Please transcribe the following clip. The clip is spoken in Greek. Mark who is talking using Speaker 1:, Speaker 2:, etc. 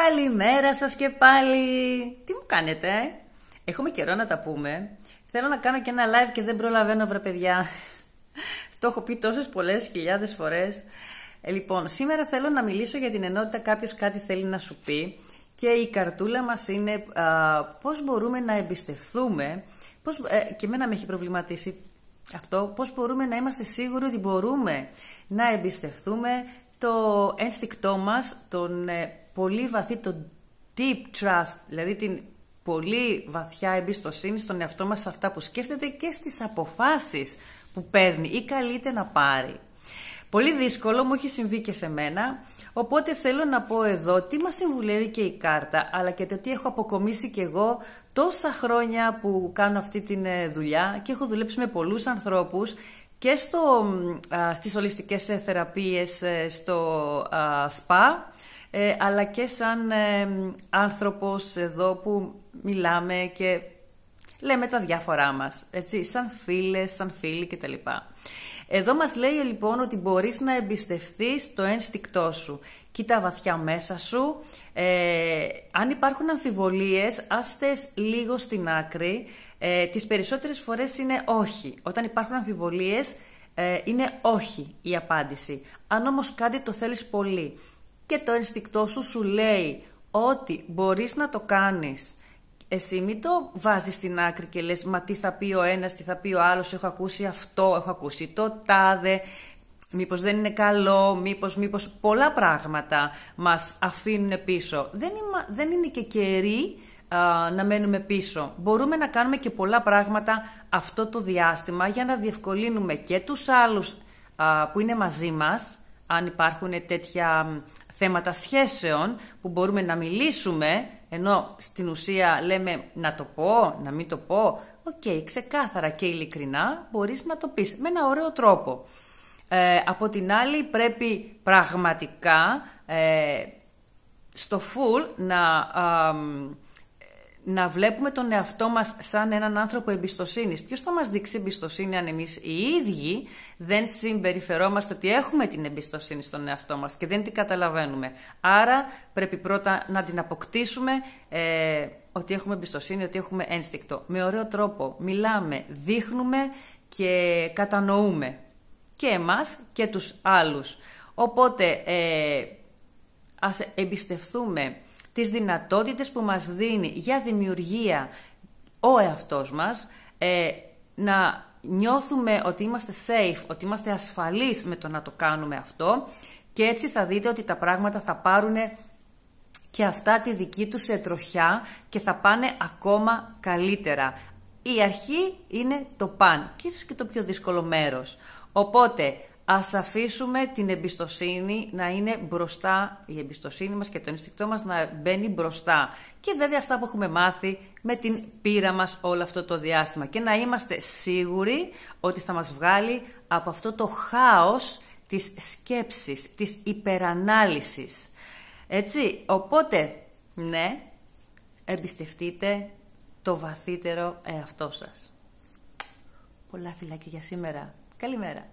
Speaker 1: Καλημέρα σας και πάλι! Τι μου κάνετε, ε? Έχουμε καιρό να τα πούμε. Θέλω να κάνω και ένα live και δεν προλαβαίνω, βρε παιδιά. Το έχω πει τόσες πολλές χιλιάδες φορές. Ε, λοιπόν, σήμερα θέλω να μιλήσω για την ενότητα κάποιος κάτι θέλει να σου πει και η καρτούλα μας είναι α, πώς μπορούμε να εμπιστευθούμε... πώς, ε, και εμένα με έχει προβληματίσει αυτό, πώς μπορούμε να είμαστε σίγουροι ότι μπορούμε να εμπιστευτούμε το ένστικτό μας, τον ε, πολύ βαθύ το deep trust, δηλαδή την πολύ βαθιά εμπιστοσύνη στον εαυτό μας σε αυτά που σκέφτεται και στις αποφάσεις που παίρνει ή καλείται να πάρει. Πολύ δύσκολο, μου έχει συμβεί και σε μένα, οπότε θέλω να πω εδώ τι μας συμβουλεύει και η κάρτα, αλλά και το τι έχω αποκομίσει και εγώ τόσα χρόνια που κάνω αυτή τη ε, δουλειά και έχω δουλέψει με πολλούς ανθρώπους και στο, στις ολιστικές ε, θεραπείες ε, στο ΣΠΑ, ε, αλλά και σαν άνθρωπος εδώ που μιλάμε και λέμε τα διάφορά μας, έτσι, σαν φίλες, σαν φίλοι κτλ. Εδώ μας λέει λοιπόν ότι μπορείς να εμπιστευτείς το ένστικτό σου. Κοίτα βαθιά μέσα σου. Ε, αν υπάρχουν αμφιβολίες, άστες λίγο στην άκρη. Ε, τις περισσότερες φορές είναι όχι. Όταν υπάρχουν αμφιβολίες, ε, είναι όχι η απάντηση. Αν όμως κάτι το θέλεις πολύ και το ένστικτό σου σου λέει ότι μπορείς να το κάνεις εσύ μην το βάζεις στην άκρη και λες «Μα τι θα πει ο ένας, τι θα πει ο άλλος, έχω ακούσει αυτό, έχω ακούσει το τάδε» μήπως δεν είναι καλό, μήπως, μήπως πολλά πράγματα μας αφήνουν πίσω. Δεν, δεν είναι και καιροί να μένουμε πίσω. Μπορούμε να κάνουμε και πολλά πράγματα αυτό το διάστημα για να διευκολύνουμε και τους άλλους που είναι μαζί μας, αν υπάρχουν τέτοια θέματα σχέσεων που μπορούμε να μιλήσουμε ενώ στην ουσία λέμε να το πω, να μην το πω. Οκ, ξεκάθαρα και ειλικρινά μπορείς να το πεις με ένα ωραίο τρόπο. Ε, από την άλλη πρέπει πραγματικά ε, στο full να να βλέπουμε τον εαυτό μας σαν έναν άνθρωπο εμπιστοσύνης. Ποιος θα μας δείξει εμπιστοσύνη αν εμείς οι ίδιοι δεν συμπεριφερόμαστε ότι έχουμε την εμπιστοσύνη στον εαυτό μας και δεν την καταλαβαίνουμε. Άρα πρέπει πρώτα να την αποκτήσουμε ε, ότι έχουμε εμπιστοσύνη, ότι έχουμε ένστικτο. Με ωραίο τρόπο μιλάμε, δείχνουμε και κατανοούμε και εμάς και τους άλλους. Οπότε ε, ας εμπιστευτούμε τις δυνατότητες που μας δίνει για δημιουργία ο εαυτός μας, ε, να νιώθουμε ότι είμαστε safe, ότι είμαστε ασφαλείς με το να το κάνουμε αυτό και έτσι θα δείτε ότι τα πράγματα θα πάρουν και αυτά τη δική τους τροχιά και θα πάνε ακόμα καλύτερα. Η αρχή είναι το παν και ίσως και το πιο δύσκολο μέρος. Οπότε Ας αφήσουμε την εμπιστοσύνη να είναι μπροστά, η εμπιστοσύνη μας και το ενστικτό μας να μπαίνει μπροστά. Και βέβαια αυτά που έχουμε μάθει με την πείρα μας όλο αυτό το διάστημα. Και να είμαστε σίγουροι ότι θα μας βγάλει από αυτό το χάος της σκέψης, της υπερανάλυσης. Έτσι, οπότε, ναι, εμπιστευτείτε το βαθύτερο εαυτό σας. Πολλά φιλάκια για σήμερα. Καλημέρα.